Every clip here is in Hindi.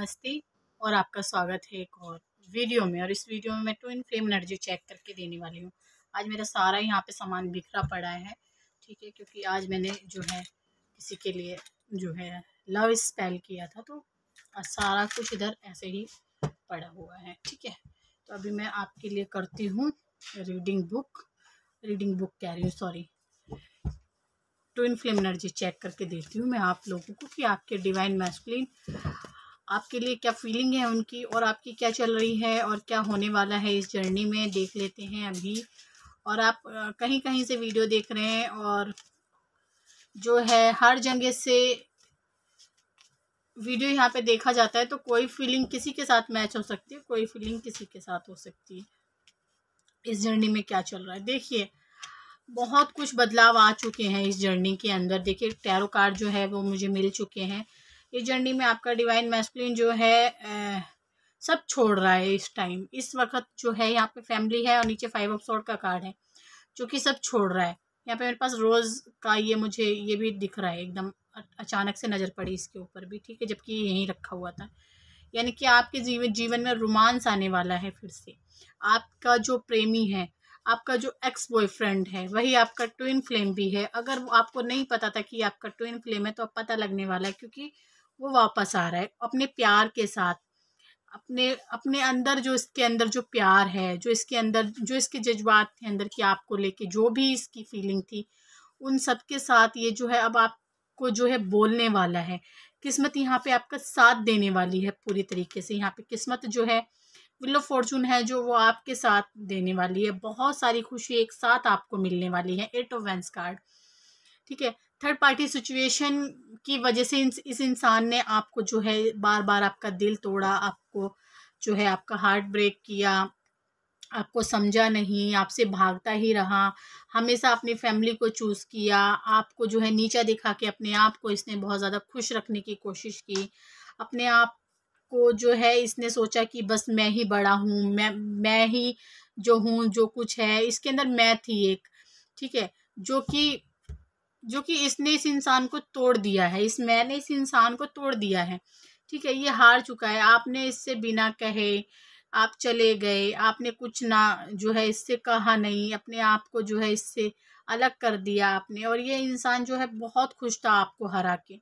मस्ती और आपका स्वागत है एक और वीडियो में और इस वीडियो में मैं twin flame energy check करके देने वाली हूँ आज मेरा सारा यहाँ पे सामान बिखरा पड़ा है ठीक है क्योंकि आज मैंने जो है किसी के लिए जो है लव स्पेल किया था तो सारा कुछ इधर ऐसे ही पड़ा हुआ है ठीक है तो अभी मैं आपके लिए करती हूँ रीडिंग बुक रीडिंग बुक कह रही हूँ sorry twin flame energy check करके देती हूँ मैं आप लोगों को कि आपके डिवाइन मैस्कुलिन आपके लिए क्या फीलिंग है उनकी और आपकी क्या चल रही है और क्या होने वाला है इस जर्नी में देख लेते हैं अभी और आप कहीं कहीं से वीडियो देख रहे हैं और जो है हर जगह से वीडियो यहाँ पे देखा जाता है तो कोई फीलिंग किसी के साथ मैच हो सकती है कोई फीलिंग किसी के साथ हो सकती है इस जर्नी में क्या चल रहा है देखिए बहुत कुछ बदलाव आ चुके हैं इस जर्नी के अंदर देखिए टैरो कार्ड जो है वो मुझे मिल चुके हैं ये जर्नी में आपका डिवाइन मैस्कुलिन जो है आ, सब छोड़ रहा है इस टाइम इस वक्त जो है यहाँ पे फैमिली है और नीचे फाइव ऑफ सॉर्ड का कार्ड है जो कि सब छोड़ रहा है यहाँ पे मेरे पास रोज़ का ये मुझे ये भी दिख रहा है एकदम अचानक से नज़र पड़ी इसके ऊपर भी ठीक है जबकि यहीं रखा हुआ था यानी कि आपके जीवन जीवन में रोमांस आने वाला है फिर से आपका जो प्रेमी है आपका जो एक्स बॉयफ्रेंड है वही आपका ट्विन फ्लेम भी है अगर आपको नहीं पता था कि आपका ट्विन फ्लेम है तो अब पता लगने वाला है क्योंकि वो वापस आ रहा है अपने प्यार के साथ अपने अपने अंदर जो इसके अंदर जो प्यार है जो इसके अंदर जो इसके जज्बात थे अंदर की आपको लेके जो भी इसकी फीलिंग थी उन सब के साथ ये जो है अब आपको जो है बोलने वाला है किस्मत यहाँ पे आपका साथ देने वाली है पूरी तरीके से यहाँ पे किस्मत जो है विलो फॉर्चून है जो वो आपके साथ देने वाली है बहुत सारी खुशी एक साथ आपको मिलने वाली है एट ऑफ वेंस कार्ड ठीक है थर्ड पार्टी सिचुएशन की वजह से इस इस इंसान ने आपको जो है बार बार आपका दिल तोड़ा आपको जो है आपका हार्ट ब्रेक किया आपको समझा नहीं आपसे भागता ही रहा हमेशा अपनी फैमिली को चूज़ किया आपको जो है नीचा दिखा के अपने आप को इसने बहुत ज़्यादा खुश रखने की कोशिश की अपने आप को जो है इसने सोचा कि बस मैं ही बड़ा हूँ मैं मैं ही जो हूँ जो कुछ है इसके अंदर मैं थी एक ठीक है जो कि जो कि इसने इस इंसान को तोड़ दिया है इस मैंने इस इंसान को तोड़ दिया है ठीक है ये हार चुका है आपने इससे बिना कहे आप चले गए आपने कुछ ना जो है इससे कहा नहीं अपने आप को जो है इससे अलग कर दिया आपने और ये इंसान जो है बहुत खुश था आपको हरा के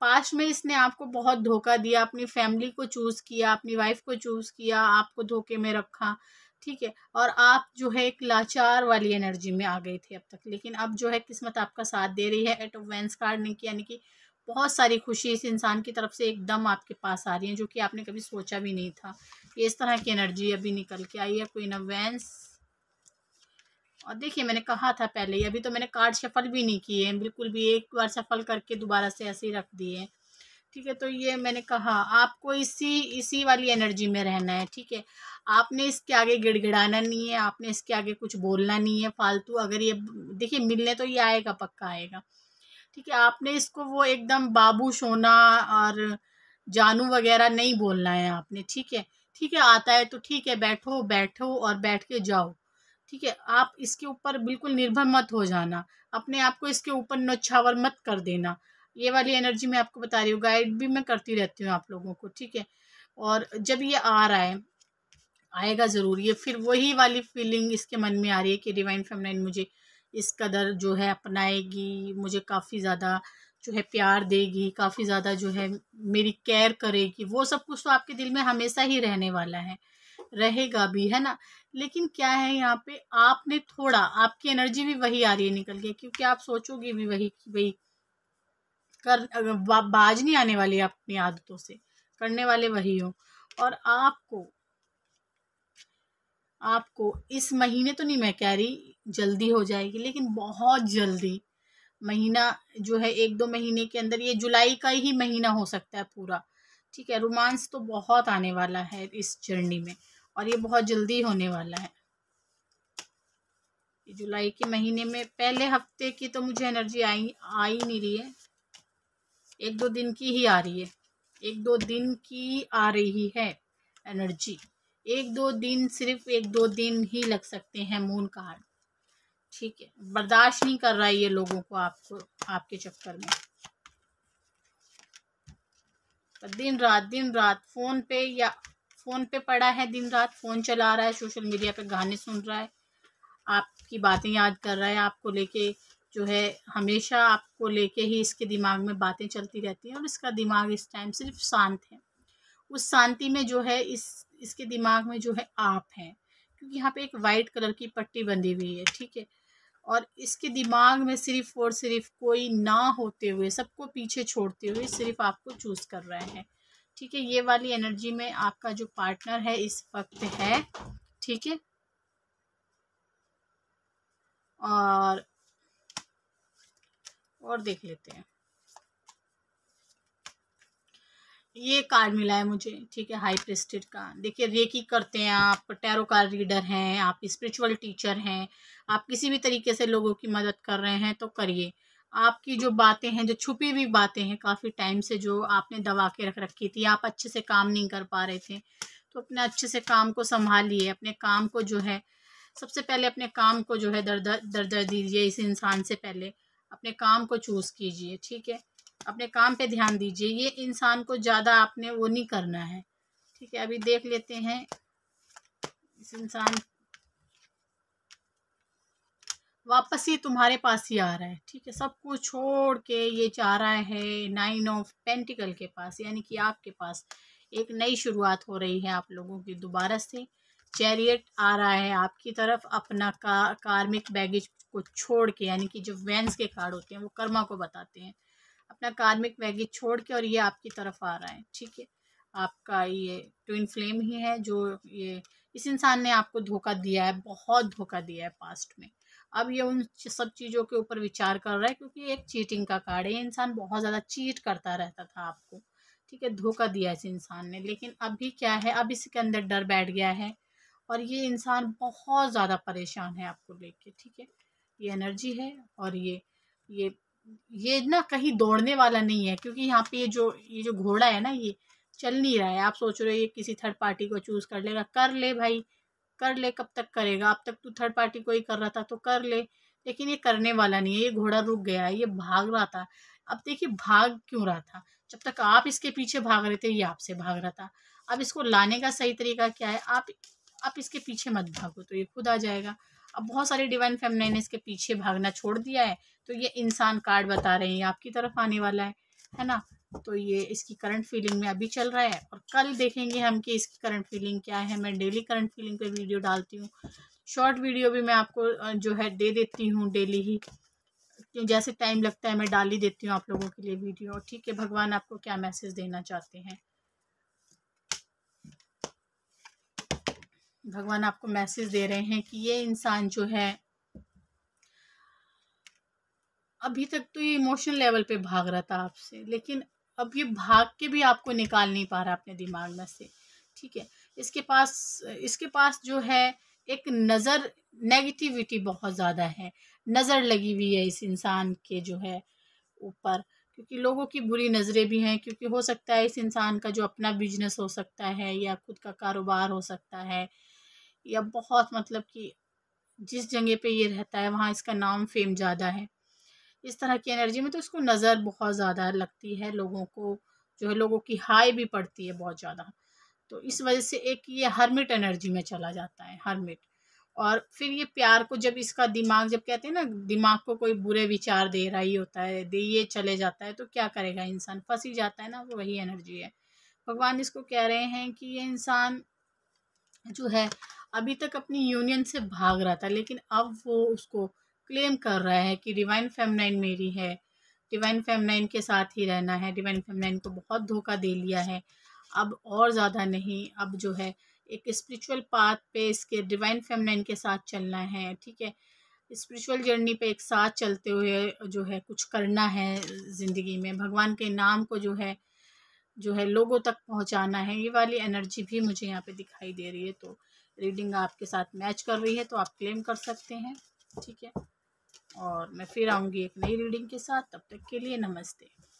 पास में इसने आपको बहुत धोखा दिया अपनी फैमिली को चूज़ किया अपनी वाइफ को चूज़ किया आपको धोखे में रखा ठीक है और आप जो है एक लाचार वाली एनर्जी में आ गए थे अब तक लेकिन अब जो है किस्मत आपका साथ दे रही है एट ऑफ वेंस कार्ड ने की यानी कि बहुत सारी खुशी इस इंसान की तरफ से एकदम आपके पास आ रही है जो कि आपने कभी सोचा भी नहीं था इस तरह की एनर्जी अभी निकल के आई है कोई ऑफ वेंस और देखिए मैंने कहा था पहले ही अभी तो मैंने कार्ड सफल भी नहीं किए हैं बिल्कुल भी एक बार सफल करके दोबारा से ऐसे ही रख दिए हैं ठीक है तो ये मैंने कहा आपको इसी इसी वाली एनर्जी में रहना है ठीक है आपने इसके आगे गिड़गिड़ाना नहीं है आपने इसके आगे कुछ बोलना नहीं है फालतू अगर ये देखिए मिलने तो ये आएगा पक्का आएगा ठीक है आपने इसको वो एकदम बाबू सोना और जानू वगैरह नहीं बोलना है आपने ठीक है ठीक है आता है तो ठीक है बैठो बैठो और बैठ के जाओ ठीक है आप इसके ऊपर बिल्कुल निर्भर मत हो जाना अपने आप को इसके ऊपर नौछावर मत कर देना ये वाली एनर्जी मैं आपको बता रही हूँ गाइड भी मैं करती रहती हूँ आप लोगों को ठीक है और जब ये आ रहा है आएगा ज़रूर ये फिर वही वाली फीलिंग इसके मन में आ रही है कि डिवाइन फेमलाइन मुझे इस कदर जो है अपनाएगी मुझे काफ़ी ज़्यादा जो है प्यार देगी काफ़ी ज़्यादा जो है मेरी केयर करेगी वो सब कुछ तो आपके दिल में हमेशा ही रहने वाला है रहेगा भी है ना लेकिन क्या है यहाँ पे आपने थोड़ा आपकी एनर्जी भी वही आ रही है निकल के क्योंकि आप सोचोगे भी वही कि भाई कर बाज नहीं आने वाली अपनी आदतों से करने वाले वही हो और आपको आपको इस महीने तो नहीं मैं कह रही जल्दी हो जाएगी लेकिन बहुत जल्दी महीना जो है एक दो महीने के अंदर ये जुलाई का ही महीना हो सकता है पूरा ठीक है रोमांस तो बहुत आने वाला है इस जर्नी में और ये बहुत जल्दी होने वाला है जुलाई के महीने में पहले हफ्ते की तो मुझे एनर्जी आई आई नहीं रही है एक दो दिन की ही आ रही है एक दो दिन की आ रही है एनर्जी एक दो दिन सिर्फ एक दो दिन ही लग सकते हैं मून कार्ड ठीक है बर्दाश्त नहीं कर रहा है ये लोगों को आपको आपके चक्कर में दिन रात दिन रात फ़ोन पे या फ़ोन पे पड़ा है दिन रात फ़ोन चला रहा है सोशल मीडिया पे गाने सुन रहा है आपकी बातें याद कर रहा है आपको लेके जो है हमेशा आप को लेके ही इसके दिमाग में बातें चलती रहती हैं और इसका दिमाग इस टाइम सिर्फ शांत है उस शांति में जो है इस इसके दिमाग में जो है आप हैं क्योंकि यहाँ पे एक वाइट कलर की पट्टी बंधी हुई है ठीक है और इसके दिमाग में सिर्फ और सिर्फ कोई ना होते हुए सबको पीछे छोड़ते हुए सिर्फ आपको चूज़ कर रहे हैं ठीक है ये वाली एनर्जी में आपका जो पार्टनर है इस वक्त है ठीक है और और देख लेते हैं ये कार्ड मिला है मुझे ठीक है हाई प्रेस्टेड का देखिए रेकी करते हैं आप टैरो कार्ड रीडर हैं आप स्पिरिचुअल टीचर हैं आप किसी भी तरीके से लोगों की मदद कर रहे हैं तो करिए आपकी जो बातें हैं जो छुपी हुई बातें हैं काफ़ी टाइम से जो आपने दबा के रख रखी थी आप अच्छे से काम नहीं कर पा रहे थे तो अपने अच्छे से काम को संभालिए अपने काम को जो है सबसे पहले अपने काम को जो है दर्द दर्द दीजिए इस इंसान से पहले अपने काम को चूज कीजिए ठीक है अपने काम पे ध्यान दीजिए ये इंसान को ज़्यादा आपने वो नहीं करना है ठीक है अभी देख लेते हैं इस इंसान वापस ही तुम्हारे पास ही आ रहा है ठीक है सब कुछ छोड़ के ये चाह रहा है नाइन ऑफ पेंटिकल के पास यानी कि आपके पास एक नई शुरुआत हो रही है आप लोगों की दोबारा से चैरियट आ रहा है आपकी तरफ अपना का कार्मिक बैगेज को छोड़ के यानी कि जो वेंस के कार्ड होते हैं वो कर्मा को बताते हैं अपना कार्मिक वैगी छोड़ के और ये आपकी तरफ आ रहा है ठीक है आपका ये ट्विन फ्लेम ही है जो ये इस इंसान ने आपको धोखा दिया है बहुत धोखा दिया है पास्ट में अब ये उन सब चीज़ों के ऊपर विचार कर रहा है क्योंकि एक चीटिंग का कार्ड है ये इंसान बहुत ज़्यादा चीट करता रहता था आपको ठीक है धोखा दिया इस इंसान ने लेकिन अभी क्या है अब इसके अंदर डर बैठ गया है और ये इंसान बहुत ज़्यादा परेशान है आपको लेके ठीक है ये एनर्जी है और ये ये ये ना कहीं दौड़ने वाला नहीं है क्योंकि यहाँ पे ये जो ये जो घोड़ा है ना ये चल नहीं रहा है आप सोच रहे हो ये किसी थर्ड पार्टी को चूज़ कर लेगा कर ले भाई कर ले कब तक करेगा अब तक तू थर्ड पार्टी को ही कर रहा था तो कर ले लेकिन ये करने वाला नहीं है ये घोड़ा रुक गया है ये भाग रहा था अब देखिए भाग क्यों रहा था जब तक आप इसके पीछे भाग रहे थे ये आपसे भाग रहा था अब इसको लाने का सही तरीका क्या है आप आप इसके पीछे मत भागो तो ये खुद आ जाएगा अब बहुत सारे डिवाइन फेमनाइन ने इसके पीछे भागना छोड़ दिया है तो ये इंसान कार्ड बता रहे हैं ये आपकी तरफ आने वाला है है ना तो ये इसकी करंट फीलिंग में अभी चल रहा है और कल देखेंगे हम कि इसकी करंट फीलिंग क्या है मैं डेली करंट फीलिंग पे वीडियो डालती हूँ शॉर्ट वीडियो भी मैं आपको जो है दे देती हूँ डेली ही जैसे टाइम लगता है मैं डाल ही देती हूँ आप लोगों के लिए वीडियो ठीक है भगवान आपको क्या मैसेज देना चाहते हैं भगवान आपको मैसेज दे रहे हैं कि ये इंसान जो है अभी तक तो ये इमोशनल लेवल पे भाग रहा था आपसे लेकिन अब ये भाग के भी आपको निकाल नहीं पा रहा अपने दिमाग में से ठीक है इसके पास इसके पास जो है एक नज़र नेगेटिविटी बहुत ज़्यादा है नज़र लगी हुई है इस इंसान के जो है ऊपर क्योंकि लोगों की बुरी नज़रें भी हैं क्योंकि हो सकता है इस इंसान का जो अपना बिजनेस हो सकता है या खुद का कारोबार हो सकता है या बहुत मतलब कि जिस जगह पे ये रहता है वहाँ इसका नाम फेम ज़्यादा है इस तरह की एनर्जी में तो इसको नज़र बहुत ज़्यादा लगती है लोगों को जो है लोगों की हाई भी पड़ती है बहुत ज़्यादा तो इस वजह से एक ये हरमिट एनर्जी में चला जाता है हरमिट और फिर ये प्यार को जब इसका दिमाग जब कहते हैं ना दिमाग को कोई बुरे विचार दे रहा ही होता है दे ये चले जाता है तो क्या करेगा इंसान फंस ही जाता है ना वही एनर्जी है भगवान इसको कह रहे हैं कि ये इंसान जो है अभी तक अपनी यूनियन से भाग रहा था लेकिन अब वो उसको क्लेम कर रहा है कि डिवाइन फेमनाइन मेरी है डिवाइन फेमनाइन के साथ ही रहना है डिवाइन फेमनाइन को बहुत धोखा दे लिया है अब और ज़्यादा नहीं अब जो है एक स्पिरिचुअल पाथ पे इसके डिवाइन फेमनाइन के साथ चलना है ठीक है स्पिरिचुअल जर्नी पे एक साथ चलते हुए जो है कुछ करना है ज़िंदगी में भगवान के नाम को जो है जो है लोगों तक पहुंचाना है ये वाली एनर्जी भी मुझे यहाँ पे दिखाई दे रही है तो रीडिंग आपके साथ मैच कर रही है तो आप क्लेम कर सकते हैं ठीक है और मैं फिर आऊँगी एक नई रीडिंग के साथ तब तक के लिए नमस्ते